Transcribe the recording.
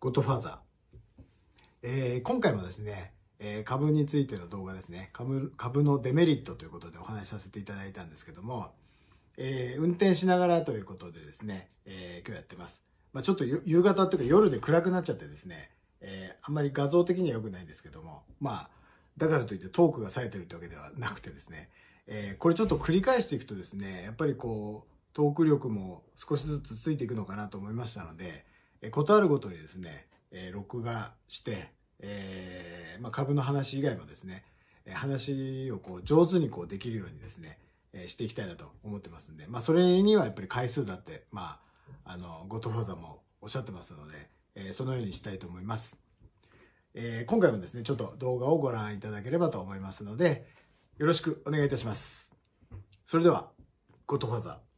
ゴッドファーザー。えー、今回もですね、えー、株についての動画ですね株、株のデメリットということでお話しさせていただいたんですけども、えー、運転しながらということでですね、えー、今日やってます。まあ、ちょっと夕方というか夜で暗くなっちゃってですね、えー、あんまり画像的には良くないんですけども、まあ、だからといってトークが冴えてるってわけではなくてですね、えー、これちょっと繰り返していくとですね、やっぱりこう、トーク力も少しずつついていくのかなと思いましたので、えことあるごとにですね、え録画して、えー、まあ、株の話以外もですね、話をこう上手にこうできるようにですね、えしていきたいなと思ってますんで、まあ、それにはやっぱり回数だって、まあ、あの、ゴッドファーザーもおっしゃってますので、えそのようにしたいと思います。えー、今回もですね、ちょっと動画をご覧いただければと思いますので、よろしくお願いいたします。それでは、ゴッドファーザー。